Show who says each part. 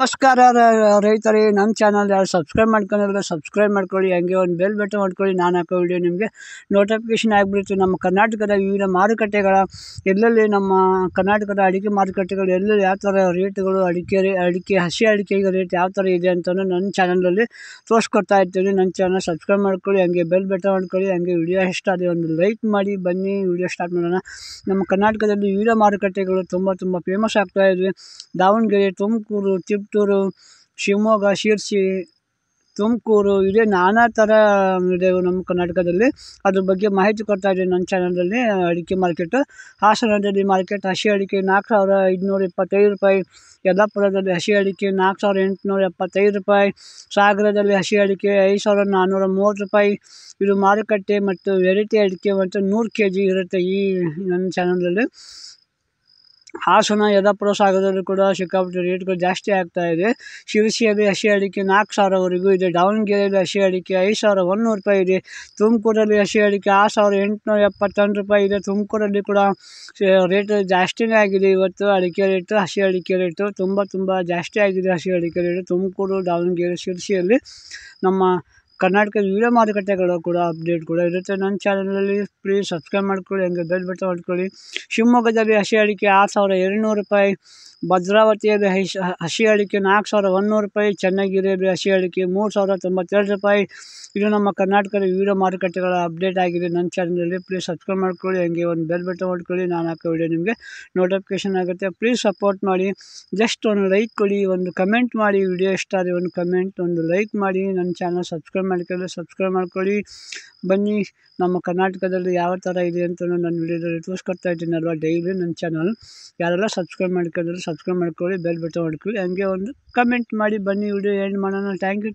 Speaker 1: ನಮಸ್ಕಾರ ರೈತರೇ ನಮ್ಮ ಚಾನಲ್ ಯಾರು ಸಬ್ಸ್ಕ್ರೈಬ್ ಮಾಡ್ಕೊಂಡ್ರೆ ಸಬ್ಸ್ಕ್ರೈಬ್ ಮಾಡ್ಕೊಳ್ಳಿ ಹಂಗೆ ಒಂದು ಬೆಲ್ ಬಟನ್ ಮಾಡ್ಕೊಳ್ಳಿ ನಾನು ಹಾಕೋ ವಿಡಿಯೋ ನಿಮಗೆ ನೋಟಿಫಿಕೇಷನ್ ಆಗಿಬಿಡ್ತು ನಮ್ಮ ಕರ್ನಾಟಕದ ವಿವಿಧ ಮಾರುಕಟ್ಟೆಗಳ ಎಲ್ಲೆಲ್ಲಿ ನಮ್ಮ ಕರ್ನಾಟಕದ ಅಡಿಕೆ ಮಾರುಕಟ್ಟೆಗಳು ಎಲ್ಲೆಲ್ಲಿ ಯಾವ ಥರ ರೇಟ್ಗಳು ಅಡಿಕೆ ರೇ ಅಡಿಕೆ ಹಸಿ ಅಡಿಕೆಗೆ ರೇಟ್ ಯಾವ ಥರ ಇದೆ ಅಂತಲೂ ನನ್ನ ಚಾನಲಲ್ಲಿ ತೋರಿಸ್ಕೊಡ್ತಾ ಇರ್ತೀನಿ ನನ್ನ ಚಾನಲ್ ಸಬ್ಸ್ಕ್ರೈಬ್ ಮಾಡ್ಕೊಳ್ಳಿ ಹಂಗೆ ಬೆಲ್ ಬಟನ್ ಮಾಡ್ಕೊಳ್ಳಿ ಹಂಗೆ ವಿಡಿಯೋ ಇಷ್ಟ ಆದರೆ ಒಂದು ಲೈಕ್ ಮಾಡಿ ಬನ್ನಿ ವಿಡಿಯೋ ಸ್ಟಾರ್ಟ್ ಮಾಡೋಣ ನಮ್ಮ ಕರ್ನಾಟಕದಲ್ಲಿ ವಿವಿಧ ಮಾರುಕಟ್ಟೆಗಳು ತುಂಬ ತುಂಬ ಫೇಮಸ್ ಆಗ್ತಾ ದಾವಣಗೆರೆ ತುಮಕೂರು ತಿರುಪತಿ ಚಿತ್ತೂರು ಶಿವಮೊಗ್ಗ ಶಿರ್ಸಿ ತುಮಕೂರು ಇದೆ ನಾನಾ ಥರ ಇದೆ ನಮ್ಮ ಕರ್ನಾಟಕದಲ್ಲಿ ಅದ್ರ ಬಗ್ಗೆ ಮಾಹಿತಿ ಕೊಡ್ತಾ ಇದ್ದೀನಿ ನನ್ನ ಚಾನಲಲ್ಲಿ ಅಡಿಕೆ ಮಾರ್ಕೆಟು ಹಾಸನದಲ್ಲಿ ಮಾರ್ಕೆಟ್ ಹಸಿ ಅಡಿಕೆ ನಾಲ್ಕು ಸಾವಿರ ಐದುನೂರ ಇಪ್ಪತ್ತೈದು ರೂಪಾಯಿ ಯಲ್ಲಾಪುರದಲ್ಲಿ ಹಸಿ ಅಡಿಕೆ ನಾಲ್ಕು ಸಾವಿರ ಎಂಟುನೂರ ಎಪ್ಪತ್ತೈದು ರೂಪಾಯಿ ಸಾಗರದಲ್ಲಿ ಹಸಿ ಅಡಿಕೆ ಐದು ಸಾವಿರದ ನಾನ್ನೂರ ಮೂವತ್ತು ರೂಪಾಯಿ ಇದು ಮಾರುಕಟ್ಟೆ ಮತ್ತು ವೆರೈಟಿ ಅಡಿಕೆ ಮತ್ತು ನೂರು ಕೆ ಜಿ ಇರುತ್ತೆ ಈ ನನ್ನ ಚಾನಲಲ್ಲಿ ಹಾಸನ ಯಲ್ಲಾಪುರ ಸಾಗರದಲ್ಲಿ ಕೂಡ ಸಿಕ್ಕಾಪಟ್ಟೆ ರೇಟ್ಗಳು ಜಾಸ್ತಿ ಆಗ್ತಾಯಿದೆ ಶಿರಸಿಯಲ್ಲಿ ಹಸಿ ಅಡಿಕೆ ನಾಲ್ಕು ಸಾವಿರವರೆಗೂ ಇದೆ ದಾವಣಗೆರೆಯಲ್ಲಿ ಹಸಿ ಅಡಿಕೆ ಐದು ಸಾವಿರ ಒನ್ನೂರು ರೂಪಾಯಿ ಇದೆ ತುಮಕೂರಲ್ಲಿ ಹಸಿ ಅಡಿಕೆ ಆರು ಸಾವಿರ ಎಂಟುನೂರ ಎಪ್ಪತ್ತೊಂದು ರೂಪಾಯಿ ಇದೆ ತುಮಕೂರಲ್ಲಿ ಕೂಡ ರೇಟ್ ಜಾಸ್ತಿನೇ ಆಗಿದೆ ಇವತ್ತು ಅಡಿಕೆ ರೇಟು ಹಸಿ ಅಡಿಕೆ ರೇಟು ತುಂಬ ತುಂಬ ಜಾಸ್ತಿ ಆಗಿದೆ ಹಸಿ ಅಡಿಕೆ ರೇಟು ತುಮಕೂರು ದಾವಣಗೆರೆ ಶಿರಸಿಯಲ್ಲಿ ನಮ್ಮ ಕರ್ನಾಟಕ ವಿವಿಧ ಮಾರುಕಟ್ಟೆಗಳು ಕೂಡ ಅಪ್ಡೇಟ್ ಕೂಡ ಇರುತ್ತೆ ನನ್ನ ಚಾನಲಲ್ಲಿ ಪ್ಲೀಸ್ ಸಬ್ಸ್ಕ್ರೈಬ್ ಮಾಡ್ಕೊಳ್ಳಿ ಹಂಗೆ ಬೆಲ್ ಬಟನ್ ಮಾಡ್ಕೊಳ್ಳಿ ಶಿವಮೊಗ್ಗದಲ್ಲಿ ಹಸಿ ಅಡಿಕೆ ಆರು ಸಾವಿರ ನೂರು ರೂಪಾಯಿ ಭದ್ರಾವತಿಯ ಹೈಶ ಹಸಿ ಅಡಿಕೆ ನಾಲ್ಕು ಸಾವಿರದ ಒನ್ನೂರು ರೂಪಾಯಿ ಚನ್ನಗಿರಿಯಲ್ಲಿ ಹಸಿ ಅಡಿಕೆ ಮೂರು ಸಾವಿರದ ತೊಂಬತ್ತೆರಡು ರೂಪಾಯಿ ಇದು ನಮ್ಮ ಕರ್ನಾಟಕದ ವಿವಿಧ ಮಾರುಕಟ್ಟೆಗಳ ಅಪ್ಡೇಟ್ ಆಗಿದೆ ನನ್ನ ಚಾನಲಲ್ಲಿ ಪ್ಲೀಸ್ ಸಬ್ಸ್ಕ್ರೈಬ್ ಮಾಡ್ಕೊಳ್ಳಿ ಹಂಗೆ ಒಂದು ಬೆಲ್ ಬಟನ್ ಮಾಡ್ಕೊಳ್ಳಿ ನಾನು ಹಾಕೋ ವಿಡಿಯೋ ನಿಮಗೆ ನೋಟಿಫಿಕೇಷನ್ ಆಗುತ್ತೆ ಪ್ಲೀಸ್ ಸಪೋರ್ಟ್ ಮಾಡಿ ಜಸ್ಟ್ ಒಂದು ಲೈಕ್ ಕೊಡಿ ಒಂದು ಕಮೆಂಟ್ ಮಾಡಿ ವಿಡಿಯೋ ಇಷ್ಟ ಆದರೆ ಒಂದು ಕಮೆಂಟ್ ಒಂದು ಲೈಕ್ ಮಾಡಿ ನನ್ನ ಚಾನಲ್ ಸಬ್ಸ್ಕ್ರೈಬ್ ಮಾಡ್ಕೊಳ್ಳಿ ಸಬ್ಸ್ಕ್ರೈಬ್ ಮಾಡ್ಕೊಳ್ಳಿ ಬನ್ನಿ ನಮ್ಮ ಕರ್ನಾಟಕದಲ್ಲಿ ಯಾವ ಥರ ಇದೆ ಅಂತ ನಾನು ನನ್ನ ವಿಡಿಯೋದಲ್ಲಿ ತೋರಿಸ್ಕೊಡ್ತಾ ಇದ್ದೀನಲ್ವ ಡೈಲಿ ನನ್ನ ಚಾನಲ್ ಯಾರೆಲ್ಲ ಸಬ್ಸ್ಕ್ರೈಬ್ ಮಾಡ್ಕೊಂಡ್ರೆ ಸಬ್ಸ್ಕ್ರೈಬ್ ಮಾಡ್ಕೊಳ್ಳಿ ಬೆಲ್ ಬಟನ್ ಹೊಡ್ಕೊಳ್ಳಿ ಹಂಗೆ ಒಂದು ಕಮೆಂಟ್ ಮಾಡಿ ಬನ್ನಿ ವಿಡಿಯೋ ಎಂಡ್ ಮಾಡೋಣ ಥ್ಯಾಂಕ್ ಯು